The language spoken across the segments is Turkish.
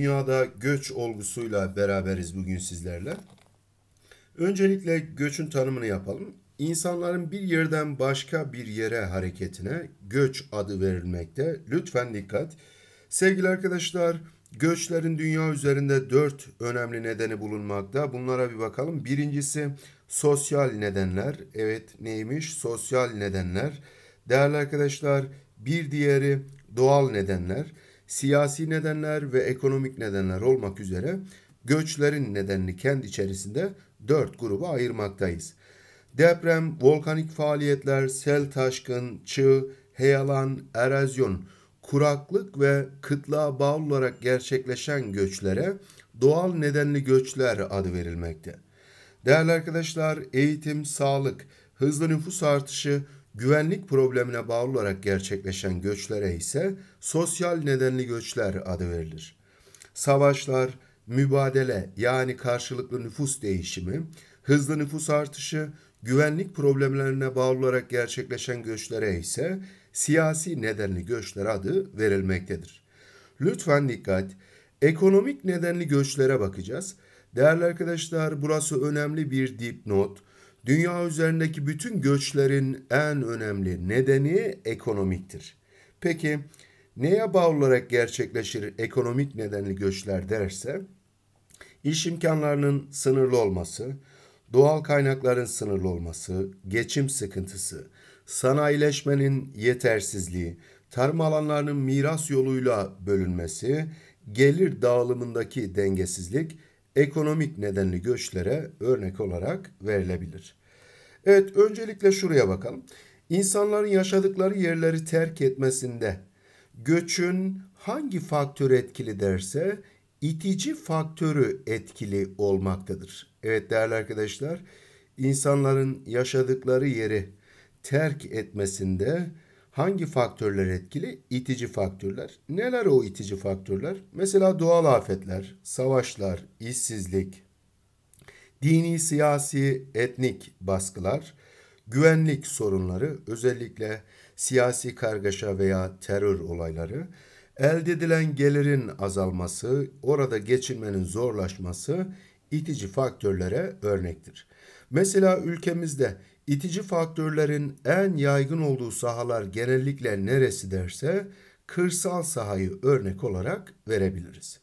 Dünyada göç olgusuyla beraberiz bugün sizlerle. Öncelikle göçün tanımını yapalım. İnsanların bir yerden başka bir yere hareketine göç adı verilmekte. Lütfen dikkat. Sevgili arkadaşlar, göçlerin dünya üzerinde dört önemli nedeni bulunmakta. Bunlara bir bakalım. Birincisi sosyal nedenler. Evet neymiş? Sosyal nedenler. Değerli arkadaşlar, bir diğeri doğal nedenler siyasi nedenler ve ekonomik nedenler olmak üzere göçlerin nedenini kendi içerisinde dört gruba ayırmaktayız. Deprem, volkanik faaliyetler, sel taşkın, çığ, heyalan, erozyon, kuraklık ve kıtlığa bağlı olarak gerçekleşen göçlere doğal nedenli göçler adı verilmekte. Değerli arkadaşlar, eğitim, sağlık, hızlı nüfus artışı, Güvenlik problemine bağlı olarak gerçekleşen göçlere ise sosyal nedenli göçler adı verilir. Savaşlar, mübadele yani karşılıklı nüfus değişimi, hızlı nüfus artışı, güvenlik problemlerine bağlı olarak gerçekleşen göçlere ise siyasi nedenli göçler adı verilmektedir. Lütfen dikkat, ekonomik nedenli göçlere bakacağız. Değerli arkadaşlar burası önemli bir dipnot. Dünya üzerindeki bütün göçlerin en önemli nedeni ekonomiktir. Peki neye bağlı olarak gerçekleşir ekonomik nedenli göçler derse iş imkanlarının sınırlı olması, doğal kaynakların sınırlı olması, geçim sıkıntısı, sanayileşmenin yetersizliği, tarım alanlarının miras yoluyla bölünmesi, gelir dağılımındaki dengesizlik ekonomik nedenli göçlere örnek olarak verilebilir. Evet öncelikle şuraya bakalım. İnsanların yaşadıkları yerleri terk etmesinde göçün hangi faktör etkili derse itici faktörü etkili olmaktadır. Evet değerli arkadaşlar, insanların yaşadıkları yeri terk etmesinde Hangi faktörler etkili? İtici faktörler. Neler o itici faktörler? Mesela doğal afetler, savaşlar, işsizlik, dini, siyasi, etnik baskılar, güvenlik sorunları, özellikle siyasi kargaşa veya terör olayları, elde edilen gelirin azalması, orada geçinmenin zorlaşması itici faktörlere örnektir. Mesela ülkemizde İtici faktörlerin en yaygın olduğu sahalar genellikle neresi derse kırsal sahayı örnek olarak verebiliriz.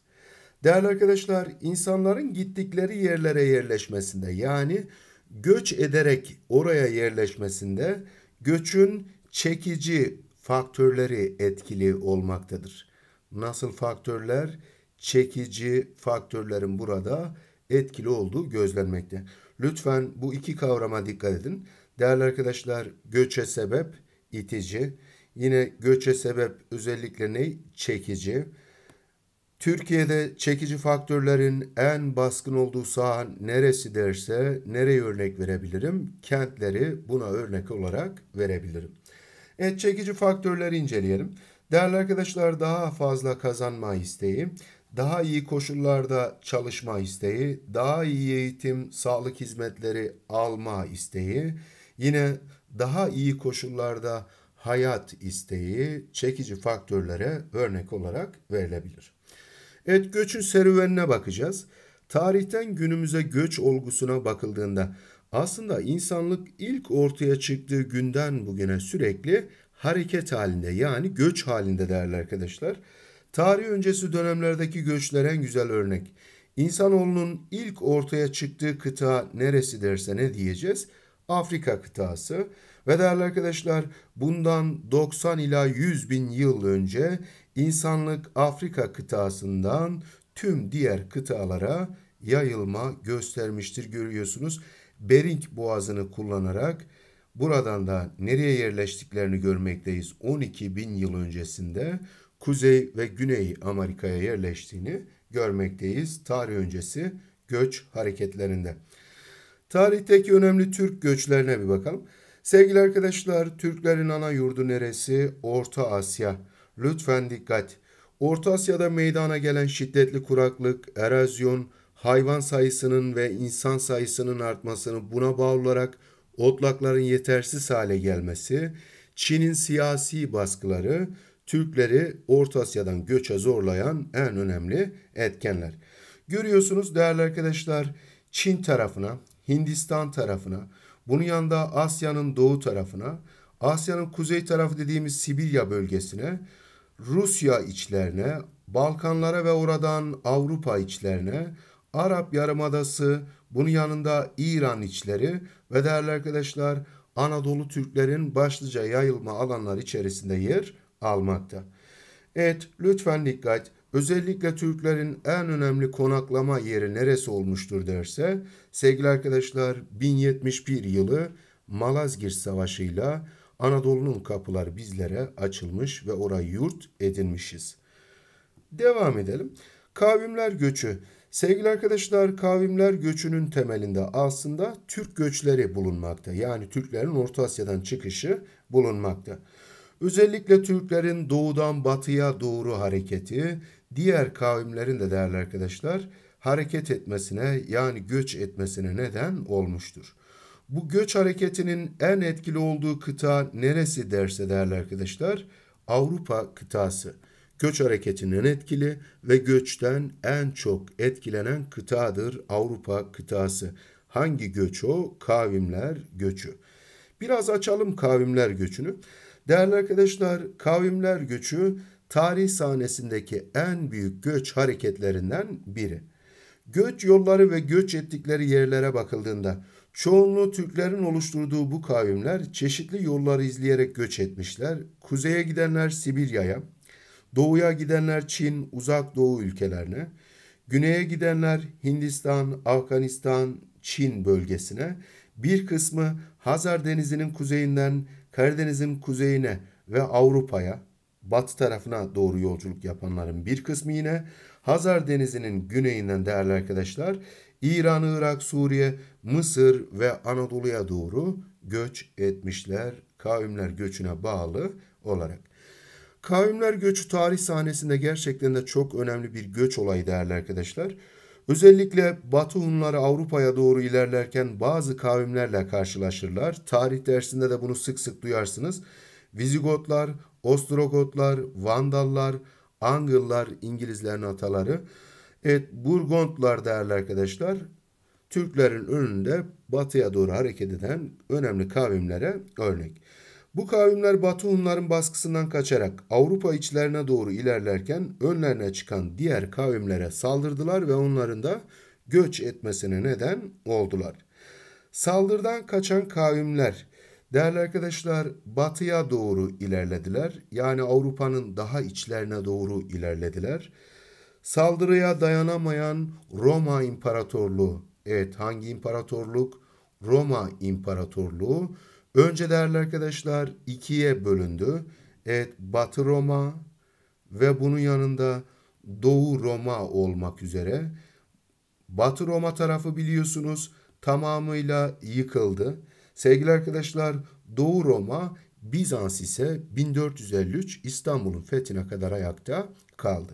Değerli arkadaşlar, insanların gittikleri yerlere yerleşmesinde yani göç ederek oraya yerleşmesinde göçün çekici faktörleri etkili olmaktadır. Nasıl faktörler? Çekici faktörlerin burada etkili olduğu gözlenmekte. Lütfen bu iki kavrama dikkat edin. Değerli arkadaşlar göçe sebep itici. Yine göçe sebep özellikle ne? Çekici. Türkiye'de çekici faktörlerin en baskın olduğu saha neresi derse nereye örnek verebilirim? Kentleri buna örnek olarak verebilirim. Evet çekici faktörleri inceleyelim. Değerli arkadaşlar daha fazla kazanma isteği, daha iyi koşullarda çalışma isteği, daha iyi eğitim, sağlık hizmetleri alma isteği, yine daha iyi koşullarda hayat isteği çekici faktörlere örnek olarak verilebilir. Evet göçün serüvenine bakacağız. Tarihten günümüze göç olgusuna bakıldığında aslında insanlık ilk ortaya çıktığı günden bugüne sürekli hareket halinde yani göç halinde değerli arkadaşlar. Tarih öncesi dönemlerdeki göçler en güzel örnek. İnsanoğlunun ilk ortaya çıktığı kıta neresi derse ne diyeceğiz? Afrika kıtası. Ve değerli arkadaşlar bundan 90 ila 100 bin yıl önce insanlık Afrika kıtasından tüm diğer kıtalara yayılma göstermiştir görüyorsunuz. Bering boğazını kullanarak buradan da nereye yerleştiklerini görmekteyiz 12 bin yıl öncesinde. Kuzey ve Güney Amerika'ya yerleştiğini görmekteyiz tarih öncesi göç hareketlerinde. Tarihteki önemli Türk göçlerine bir bakalım. Sevgili arkadaşlar, Türklerin ana yurdu neresi? Orta Asya. Lütfen dikkat. Orta Asya'da meydana gelen şiddetli kuraklık, erozyon, hayvan sayısının ve insan sayısının artmasını buna bağlı olarak otlakların yetersiz hale gelmesi, Çin'in siyasi baskıları, Türkleri Orta Asya'dan göçe zorlayan en önemli etkenler. Görüyorsunuz değerli arkadaşlar Çin tarafına, Hindistan tarafına, bunun yanında Asya'nın doğu tarafına, Asya'nın kuzey tarafı dediğimiz Sibirya bölgesine, Rusya içlerine, Balkanlara ve oradan Avrupa içlerine, Arap Yarımadası, bunun yanında İran içleri ve değerli arkadaşlar Anadolu Türklerin başlıca yayılma alanları içerisinde yer almakta. Evet lütfen dikkat. Özellikle Türklerin en önemli konaklama yeri neresi olmuştur derse sevgili arkadaşlar 1071 yılı Malazgirt Savaşı'yla Anadolu'nun kapıları bizlere açılmış ve orayı yurt edinmişiz. Devam edelim. Kavimler göçü. Sevgili arkadaşlar kavimler göçünün temelinde aslında Türk göçleri bulunmakta. Yani Türklerin Orta Asya'dan çıkışı bulunmakta. Özellikle Türklerin doğudan batıya doğru hareketi diğer kavimlerin de değerli arkadaşlar hareket etmesine yani göç etmesine neden olmuştur. Bu göç hareketinin en etkili olduğu kıta neresi derse değerli arkadaşlar Avrupa kıtası. Göç hareketinin etkili ve göçten en çok etkilenen kıtadır Avrupa kıtası. Hangi göç o? Kavimler göçü. Biraz açalım kavimler göçünü. Değerli arkadaşlar, kavimler göçü tarih sahnesindeki en büyük göç hareketlerinden biri. Göç yolları ve göç ettikleri yerlere bakıldığında çoğunluğu Türklerin oluşturduğu bu kavimler çeşitli yolları izleyerek göç etmişler. Kuzeye gidenler Sibirya'ya, doğuya gidenler Çin, uzak doğu ülkelerine, güneye gidenler Hindistan, Afganistan, Çin bölgesine, bir kısmı Hazar Denizi'nin kuzeyinden Karadeniz'in kuzeyine ve Avrupa'ya batı tarafına doğru yolculuk yapanların bir kısmı yine Hazar Denizi'nin güneyinden değerli arkadaşlar İran, Irak, Suriye, Mısır ve Anadolu'ya doğru göç etmişler kavimler göçüne bağlı olarak. Kavimler göçü tarih sahnesinde gerçekten de çok önemli bir göç olayı değerli arkadaşlar. Özellikle Batı Hunları Avrupa'ya doğru ilerlerken bazı kavimlerle karşılaşırlar. Tarih dersinde de bunu sık sık duyarsınız. Vizigotlar, Ostrogotlar, Vandallar, Angıllar, İngilizlerin ataları. Evet, Burgondlar değerli arkadaşlar. Türklerin önünde batıya doğru hareket eden önemli kavimlere örnek. Bu kavimler Batı Hunların baskısından kaçarak Avrupa içlerine doğru ilerlerken önlerine çıkan diğer kavimlere saldırdılar ve onların da göç etmesine neden oldular. Saldırıdan kaçan kavimler değerli arkadaşlar batıya doğru ilerlediler. Yani Avrupa'nın daha içlerine doğru ilerlediler. Saldırıya dayanamayan Roma İmparatorluğu. Evet hangi imparatorluk? Roma İmparatorluğu Önce değerli arkadaşlar ikiye bölündü. Evet Batı Roma ve bunun yanında Doğu Roma olmak üzere. Batı Roma tarafı biliyorsunuz tamamıyla yıkıldı. Sevgili arkadaşlar Doğu Roma Bizans ise 1453 İstanbul'un fethine kadar ayakta kaldı.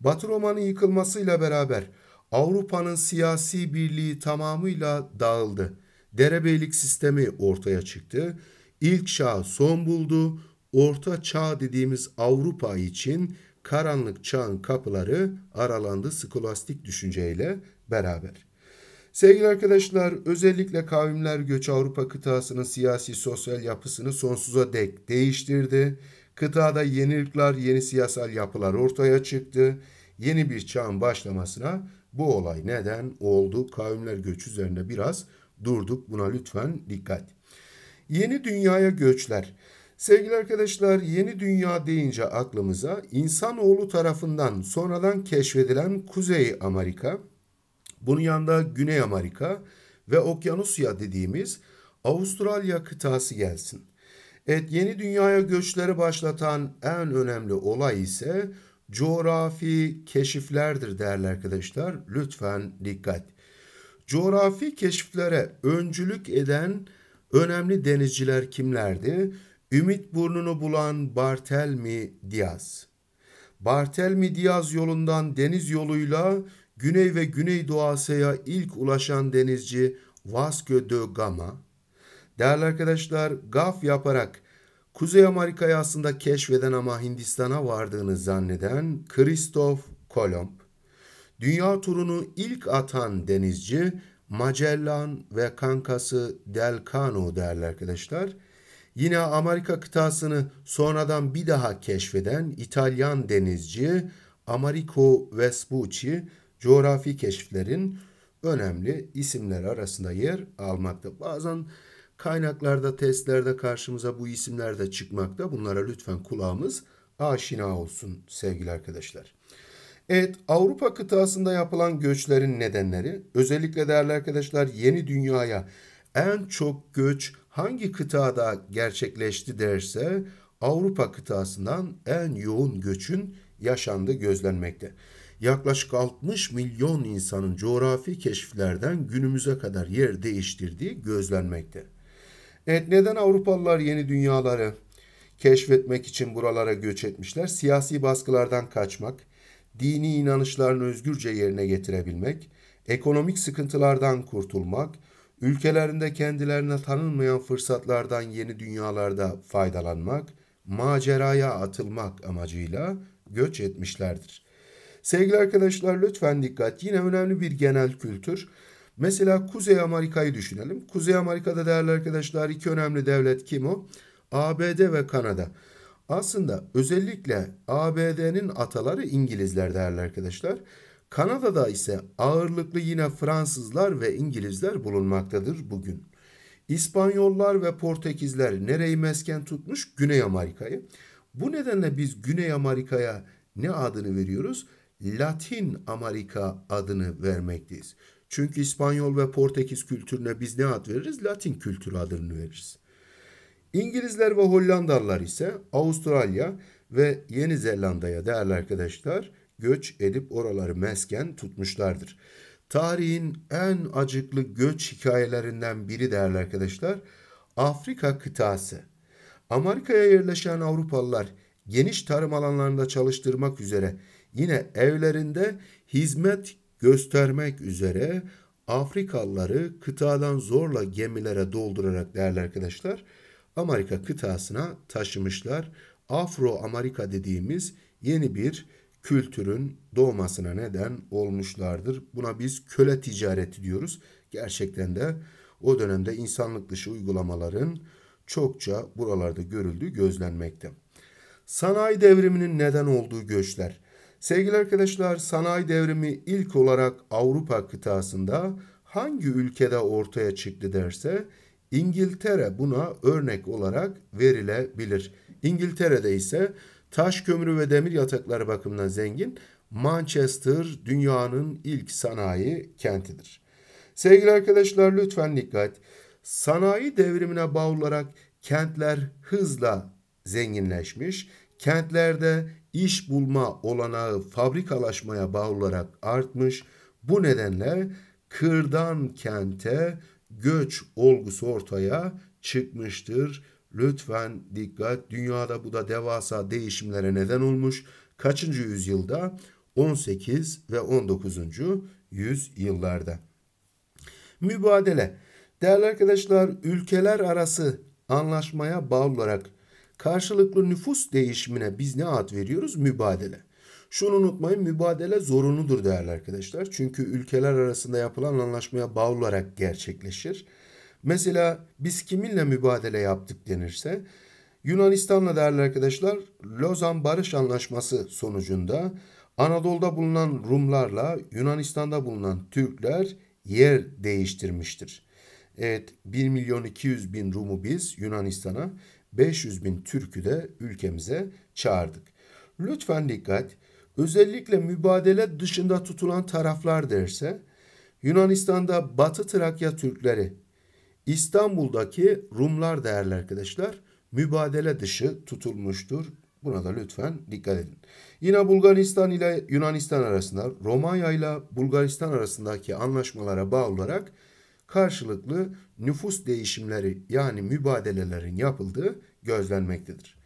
Batı Roma'nın yıkılmasıyla beraber Avrupa'nın siyasi birliği tamamıyla dağıldı derebeylik sistemi ortaya çıktı. İlk çağ son buldu. Orta çağ dediğimiz Avrupa için karanlık çağın kapıları aralandı skolastik düşünceyle beraber. Sevgili arkadaşlar, özellikle kavimler göç Avrupa kıtasının siyasi sosyal yapısını sonsuza dek değiştirdi. Kıtada yenilikler, yeni siyasal yapılar ortaya çıktı. Yeni bir çağın başlamasına bu olay neden oldu? Kavimler göç üzerinde biraz durduk. Buna lütfen dikkat. Yeni dünyaya göçler. Sevgili arkadaşlar, yeni dünya deyince aklımıza insanoğlu tarafından sonradan keşfedilen Kuzey Amerika, bunun yanında Güney Amerika ve Okyanusya dediğimiz Avustralya kıtası gelsin. Evet, yeni dünyaya göçleri başlatan en önemli olay ise coğrafi keşiflerdir değerli arkadaşlar. Lütfen dikkat coğrafi keşiflere öncülük eden önemli denizciler kimlerdi? Ümit burnunu bulan Bartelmi Diaz. Bartelmi Diaz yolundan deniz yoluyla Güney ve Güneydoğu Asya'ya ilk ulaşan denizci Vasco de Gama. Değerli arkadaşlar gaf yaparak Kuzey Amerika'yı aslında keşfeden ama Hindistan'a vardığını zanneden Kristof Kolomb. Dünya turunu ilk atan denizci Magellan ve kankası Delcano değerli arkadaşlar. Yine Amerika kıtasını sonradan bir daha keşfeden İtalyan denizci Americo Vespucci coğrafi keşiflerin önemli isimleri arasında yer almakta. Bazen kaynaklarda, testlerde karşımıza bu isimler de çıkmakta. Bunlara lütfen kulağımız aşina olsun sevgili arkadaşlar. Evet Avrupa kıtasında yapılan göçlerin nedenleri özellikle değerli arkadaşlar yeni dünyaya en çok göç hangi kıtada gerçekleşti derse Avrupa kıtasından en yoğun göçün yaşandığı gözlenmekte. Yaklaşık 60 milyon insanın coğrafi keşiflerden günümüze kadar yer değiştirdiği gözlenmekte. Evet neden Avrupalılar yeni dünyaları keşfetmek için buralara göç etmişler? Siyasi baskılardan kaçmak, dini inanışlarını özgürce yerine getirebilmek, ekonomik sıkıntılardan kurtulmak, ülkelerinde kendilerine tanınmayan fırsatlardan yeni dünyalarda faydalanmak, maceraya atılmak amacıyla göç etmişlerdir. Sevgili arkadaşlar lütfen dikkat. Yine önemli bir genel kültür. Mesela Kuzey Amerika'yı düşünelim. Kuzey Amerika'da değerli arkadaşlar iki önemli devlet kim o? ABD ve Kanada. Aslında özellikle ABD'nin ataları İngilizler değerli arkadaşlar. Kanada'da ise ağırlıklı yine Fransızlar ve İngilizler bulunmaktadır bugün. İspanyollar ve Portekizler nereyi mesken tutmuş? Güney Amerika'yı. Bu nedenle biz Güney Amerika'ya ne adını veriyoruz? Latin Amerika adını vermekteyiz. Çünkü İspanyol ve Portekiz kültürüne biz ne ad veririz? Latin kültürü adını veririz. İngilizler ve Hollandalılar ise Avustralya ve Yeni Zelanda'ya değerli arkadaşlar göç edip oraları mesken tutmuşlardır. Tarihin en acıklı göç hikayelerinden biri değerli arkadaşlar Afrika kıtası. Amerika'ya yerleşen Avrupalılar geniş tarım alanlarında çalıştırmak üzere yine evlerinde hizmet göstermek üzere Afrikalıları kıtadan zorla gemilere doldurarak değerli arkadaşlar Amerika kıtasına taşımışlar. Afro-Amerika dediğimiz yeni bir kültürün doğmasına neden olmuşlardır. Buna biz köle ticareti diyoruz. Gerçekten de o dönemde insanlık dışı uygulamaların çokça buralarda görüldüğü gözlenmekte. Sanayi devriminin neden olduğu göçler. Sevgili arkadaşlar, sanayi devrimi ilk olarak Avrupa kıtasında hangi ülkede ortaya çıktı derse İngiltere buna örnek olarak verilebilir. İngiltere'de ise taş kömürü ve demir yatakları bakımından zengin Manchester dünyanın ilk sanayi kentidir. Sevgili arkadaşlar lütfen dikkat. Sanayi devrimine bağlı olarak kentler hızla zenginleşmiş. Kentlerde iş bulma olanağı fabrikalaşmaya bağlı olarak artmış. Bu nedenle kırdan kente göç olgusu ortaya çıkmıştır. Lütfen dikkat. Dünyada bu da devasa değişimlere neden olmuş. Kaçıncı yüzyılda? 18 ve 19. yüzyıllarda. Mübadele. Değerli arkadaşlar, ülkeler arası anlaşmaya bağlı olarak karşılıklı nüfus değişimine biz ne ad veriyoruz? Mübadele. Şunu unutmayın mübadele zorunudur değerli arkadaşlar. Çünkü ülkeler arasında yapılan anlaşmaya bağlı olarak gerçekleşir. Mesela biz kiminle mübadele yaptık denirse Yunanistan'la değerli arkadaşlar Lozan Barış Anlaşması sonucunda Anadolu'da bulunan Rumlarla Yunanistan'da bulunan Türkler yer değiştirmiştir. Evet 1 milyon 200 bin Rum'u biz Yunanistan'a 500 bin Türk'ü de ülkemize çağırdık. Lütfen dikkat özellikle mübadele dışında tutulan taraflar derse Yunanistan'da Batı Trakya Türkleri, İstanbul'daki Rumlar değerli arkadaşlar mübadele dışı tutulmuştur. Buna da lütfen dikkat edin. Yine Bulgaristan ile Yunanistan arasında, Romanya ile Bulgaristan arasındaki anlaşmalara bağlı olarak karşılıklı nüfus değişimleri yani mübadelelerin yapıldığı gözlenmektedir.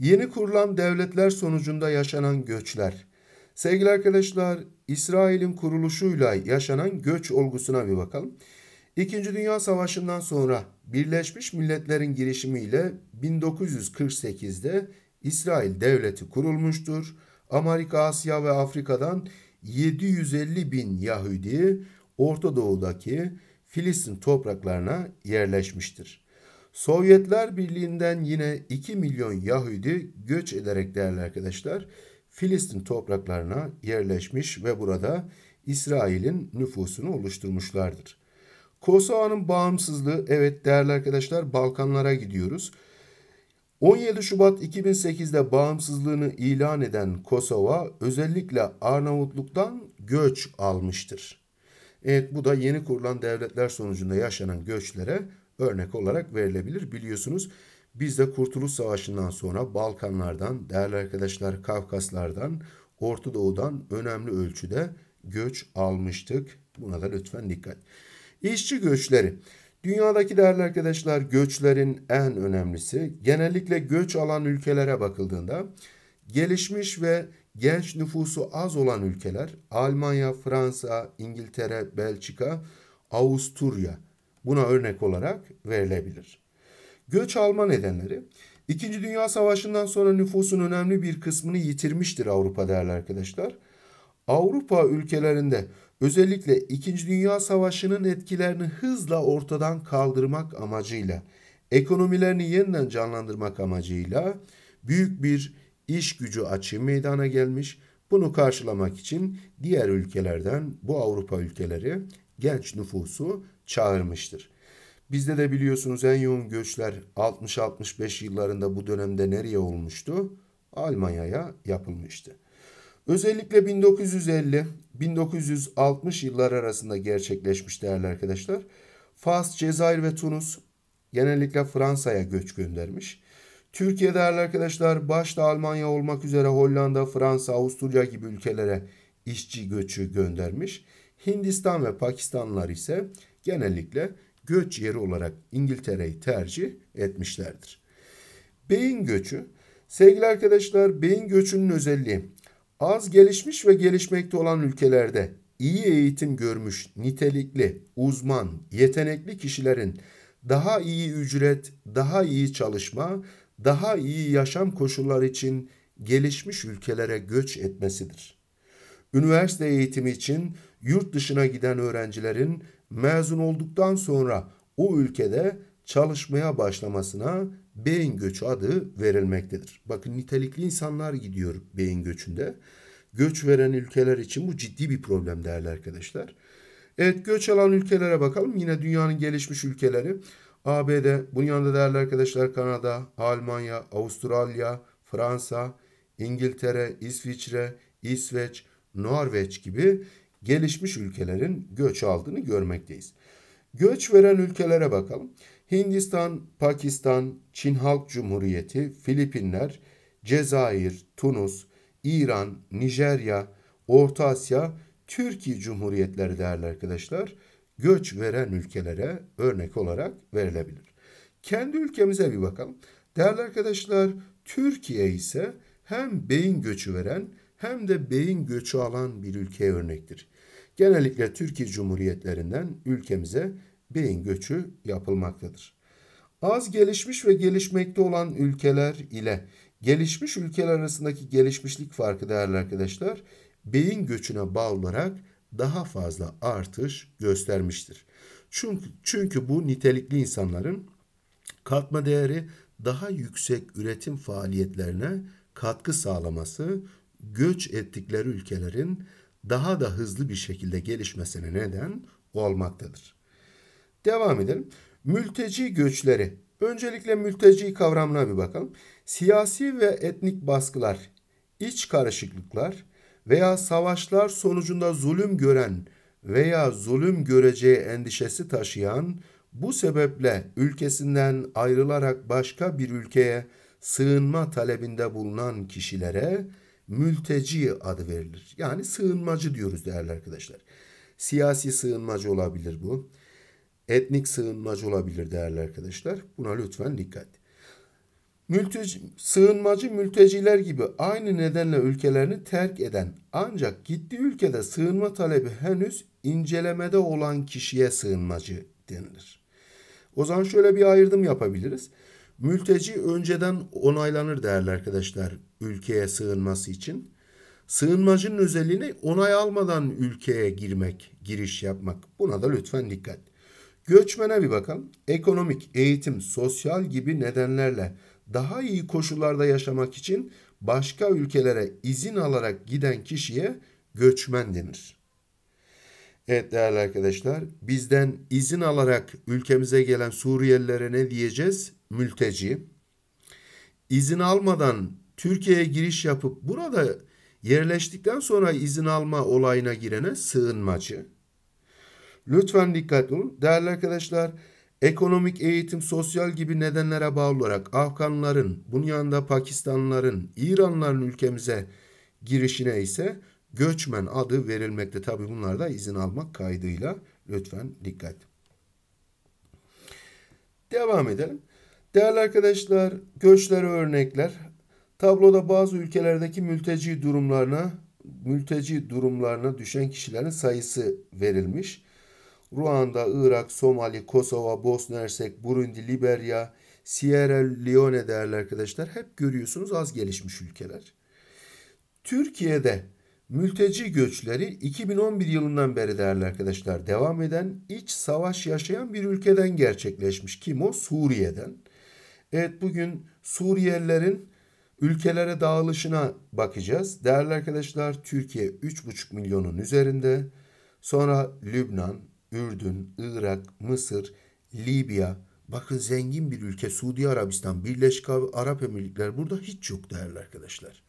Yeni kurulan devletler sonucunda yaşanan göçler. Sevgili arkadaşlar, İsrail'in kuruluşuyla yaşanan göç olgusuna bir bakalım. İkinci Dünya Savaşı'ndan sonra Birleşmiş Milletler'in girişimiyle 1948'de İsrail devleti kurulmuştur. Amerika, Asya ve Afrika'dan 750 bin Yahudi Orta Doğu'daki Filistin topraklarına yerleşmiştir. Sovyetler Birliği'nden yine 2 milyon Yahudi göç ederek değerli arkadaşlar Filistin topraklarına yerleşmiş ve burada İsrail'in nüfusunu oluşturmuşlardır. Kosova'nın bağımsızlığı evet değerli arkadaşlar Balkanlara gidiyoruz. 17 Şubat 2008'de bağımsızlığını ilan eden Kosova özellikle Arnavutluk'tan göç almıştır. Evet bu da yeni kurulan devletler sonucunda yaşanan göçlere örnek olarak verilebilir. Biliyorsunuz biz de Kurtuluş Savaşı'ndan sonra Balkanlardan, değerli arkadaşlar Kafkaslardan, Orta Doğu'dan önemli ölçüde göç almıştık. Buna da lütfen dikkat. İşçi göçleri. Dünyadaki değerli arkadaşlar göçlerin en önemlisi genellikle göç alan ülkelere bakıldığında gelişmiş ve genç nüfusu az olan ülkeler Almanya, Fransa, İngiltere, Belçika, Avusturya buna örnek olarak verilebilir. Göç alma nedenleri İkinci Dünya Savaşı'ndan sonra nüfusun önemli bir kısmını yitirmiştir Avrupa değerli arkadaşlar. Avrupa ülkelerinde özellikle İkinci Dünya Savaşı'nın etkilerini hızla ortadan kaldırmak amacıyla, ekonomilerini yeniden canlandırmak amacıyla büyük bir iş gücü açığı meydana gelmiş. Bunu karşılamak için diğer ülkelerden bu Avrupa ülkeleri genç nüfusu çağırmıştır. Bizde de biliyorsunuz en yoğun göçler 60-65 yıllarında bu dönemde nereye olmuştu? Almanya'ya yapılmıştı. Özellikle 1950-1960 yıllar arasında gerçekleşmiş değerli arkadaşlar. Fas, Cezayir ve Tunus genellikle Fransa'ya göç göndermiş. Türkiye değerli arkadaşlar başta Almanya olmak üzere Hollanda, Fransa, Avusturya gibi ülkelere işçi göçü göndermiş. Hindistan ve Pakistanlar ise genellikle göç yeri olarak İngiltere'yi tercih etmişlerdir. Beyin göçü. Sevgili arkadaşlar beyin göçünün özelliği az gelişmiş ve gelişmekte olan ülkelerde iyi eğitim görmüş nitelikli, uzman, yetenekli kişilerin daha iyi ücret, daha iyi çalışma, daha iyi yaşam koşulları için gelişmiş ülkelere göç etmesidir. Üniversite eğitimi için yurt dışına giden öğrencilerin mezun olduktan sonra o ülkede çalışmaya başlamasına beyin göçü adı verilmektedir. Bakın nitelikli insanlar gidiyor beyin göçünde. Göç veren ülkeler için bu ciddi bir problem değerli arkadaşlar. Evet göç alan ülkelere bakalım. Yine dünyanın gelişmiş ülkeleri. ABD, bunun yanında değerli arkadaşlar Kanada, Almanya, Avustralya, Fransa, İngiltere, İsviçre, İsveç, Norveç gibi gelişmiş ülkelerin göç aldığını görmekteyiz. Göç veren ülkelere bakalım. Hindistan, Pakistan, Çin Halk Cumhuriyeti, Filipinler, Cezayir, Tunus, İran, Nijerya, Orta Asya, Türkiye Cumhuriyetleri değerli arkadaşlar göç veren ülkelere örnek olarak verilebilir. Kendi ülkemize bir bakalım. Değerli arkadaşlar Türkiye ise hem beyin göçü veren hem de beyin göçü alan bir ülkeye örnektir. Genellikle Türkiye Cumhuriyetlerinden ülkemize beyin göçü yapılmaktadır. Az gelişmiş ve gelişmekte olan ülkeler ile gelişmiş ülkeler arasındaki gelişmişlik farkı değerli arkadaşlar beyin göçüne bağlı olarak daha fazla artış göstermiştir. Çünkü, çünkü bu nitelikli insanların katma değeri daha yüksek üretim faaliyetlerine katkı sağlaması göç ettikleri ülkelerin daha da hızlı bir şekilde gelişmesine neden olmaktadır. Devam edelim. Mülteci göçleri. Öncelikle mülteci kavramına bir bakalım. Siyasi ve etnik baskılar, iç karışıklıklar veya savaşlar sonucunda zulüm gören veya zulüm göreceği endişesi taşıyan bu sebeple ülkesinden ayrılarak başka bir ülkeye sığınma talebinde bulunan kişilere mülteci adı verilir. Yani sığınmacı diyoruz değerli arkadaşlar. Siyasi sığınmacı olabilir bu. Etnik sığınmacı olabilir değerli arkadaşlar. Buna lütfen dikkat. Mülteci, sığınmacı mülteciler gibi aynı nedenle ülkelerini terk eden ancak gittiği ülkede sığınma talebi henüz incelemede olan kişiye sığınmacı denilir. O zaman şöyle bir ayrım yapabiliriz. Mülteci önceden onaylanır değerli arkadaşlar ülkeye sığınması için. Sığınmacının özelliğini onay almadan ülkeye girmek, giriş yapmak. Buna da lütfen dikkat. Göçmene bir bakalım. Ekonomik, eğitim, sosyal gibi nedenlerle daha iyi koşullarda yaşamak için başka ülkelere izin alarak giden kişiye göçmen denir. Evet değerli arkadaşlar bizden izin alarak ülkemize gelen Suriyelilere ne diyeceğiz? mülteci izin almadan Türkiye'ye giriş yapıp burada yerleştikten sonra izin alma olayına girene sığınmacı. Lütfen dikkat olun. Değerli arkadaşlar, ekonomik eğitim, sosyal gibi nedenlere bağlı olarak Afganların, bunun yanında Pakistanlıların, İranların ülkemize girişine ise göçmen adı verilmekte. Tabi bunlar da izin almak kaydıyla lütfen dikkat. Devam edelim. Değerli arkadaşlar, göçlere örnekler. Tabloda bazı ülkelerdeki mülteci durumlarına mülteci durumlarına düşen kişilerin sayısı verilmiş. Ruanda, Irak, Somali, Kosova, Bosna Hersek, Burundi, Liberya, Sierra Leone değerli arkadaşlar hep görüyorsunuz az gelişmiş ülkeler. Türkiye'de mülteci göçleri 2011 yılından beri değerli arkadaşlar devam eden iç savaş yaşayan bir ülkeden gerçekleşmiş. Kim o? Suriye'den. Evet bugün Suriyelilerin ülkelere dağılışına bakacağız. Değerli arkadaşlar Türkiye 3,5 milyonun üzerinde. Sonra Lübnan, Ürdün, Irak, Mısır, Libya. Bakın zengin bir ülke Suudi Arabistan, Birleşik Arap Emirlikleri burada hiç yok değerli arkadaşlar.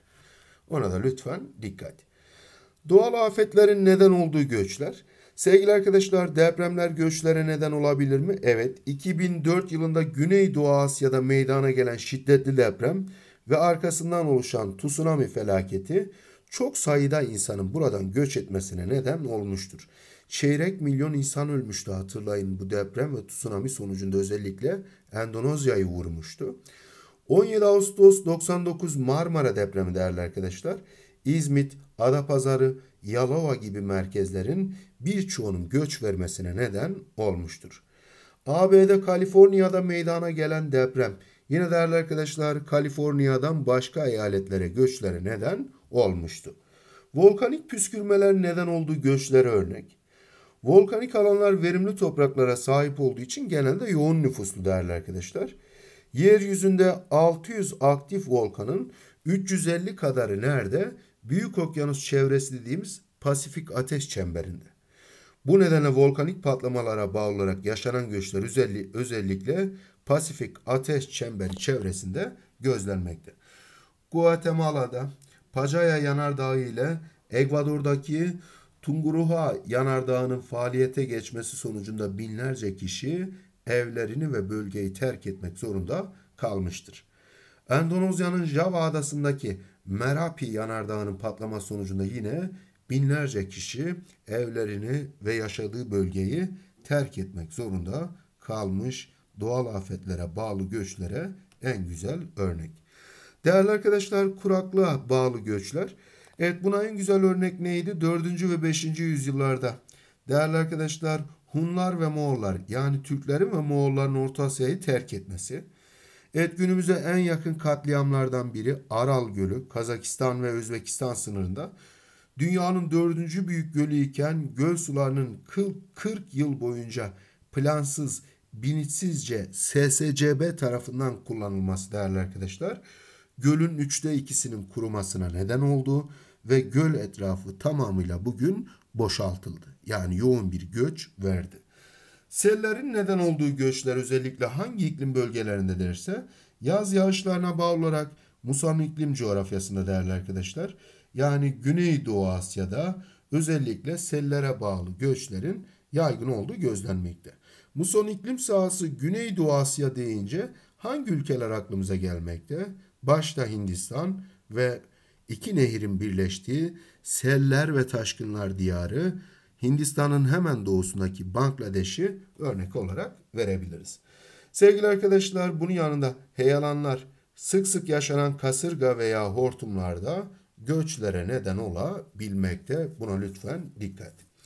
Ona da lütfen dikkat. Doğal afetlerin neden olduğu göçler. Sevgili arkadaşlar depremler göçlere neden olabilir mi? Evet 2004 yılında Güneydoğu Asya'da meydana gelen şiddetli deprem ve arkasından oluşan tsunami felaketi çok sayıda insanın buradan göç etmesine neden olmuştur. Çeyrek milyon insan ölmüştü hatırlayın bu deprem ve tsunami sonucunda özellikle Endonezya'yı vurmuştu. 17 Ağustos 99 Marmara depremi değerli arkadaşlar. İzmit, Adapazarı, Yalova gibi merkezlerin birçoğunun göç vermesine neden olmuştur. ABD Kaliforniya'da meydana gelen deprem yine değerli arkadaşlar Kaliforniya'dan başka eyaletlere göçlere neden olmuştu. Volkanik püskürmeler neden olduğu göçlere örnek. Volkanik alanlar verimli topraklara sahip olduğu için genelde yoğun nüfuslu değerli arkadaşlar. Yeryüzünde 600 aktif volkanın 350 kadarı nerede? Büyük Okyanus çevresi dediğimiz Pasifik ateş çemberinde. Bu nedenle volkanik patlamalara bağlı olarak yaşanan göçler özelli özellikle Pasifik ateş çemberi çevresinde gözlenmekte. Guatemala'da Pacaya Yanardağı ile Ekvador'daki Tunguruha Yanardağı'nın faaliyete geçmesi sonucunda binlerce kişi evlerini ve bölgeyi terk etmek zorunda kalmıştır. Endonezya'nın Java adasındaki Merapi yanardağının patlaması sonucunda yine binlerce kişi evlerini ve yaşadığı bölgeyi terk etmek zorunda kalmış doğal afetlere bağlı göçlere en güzel örnek. Değerli arkadaşlar kuraklığa bağlı göçler. Evet buna en güzel örnek neydi? 4. ve 5. yüzyıllarda. Değerli arkadaşlar Hunlar ve Moğollar yani Türklerin ve Moğolların Orta Asya'yı terk etmesi. Evet günümüze en yakın katliamlardan biri Aral Gölü Kazakistan ve Özbekistan sınırında. Dünyanın dördüncü büyük gölü iken göl sularının 40 yıl boyunca plansız, bilinçsizce SSCB tarafından kullanılması değerli arkadaşlar. Gölün üçte ikisinin kurumasına neden oldu ve göl etrafı tamamıyla bugün boşaltıldı. Yani yoğun bir göç verdi. Sellerin neden olduğu göçler özellikle hangi iklim bölgelerinde derse yaz yağışlarına bağlı olarak Musa'nın iklim coğrafyasında değerli arkadaşlar. Yani Güneydoğu Asya'da özellikle sellere bağlı göçlerin yaygın olduğu gözlenmekte. Muson iklim sahası Güneydoğu Asya deyince hangi ülkeler aklımıza gelmekte? Başta Hindistan ve iki nehirin birleştiği seller ve taşkınlar diyarı Hindistan'ın hemen doğusundaki Bangladeş'i örnek olarak verebiliriz. Sevgili arkadaşlar bunun yanında heyelanlar sık sık yaşanan kasırga veya hortumlarda göçlere neden olabilmekte. Buna lütfen dikkat.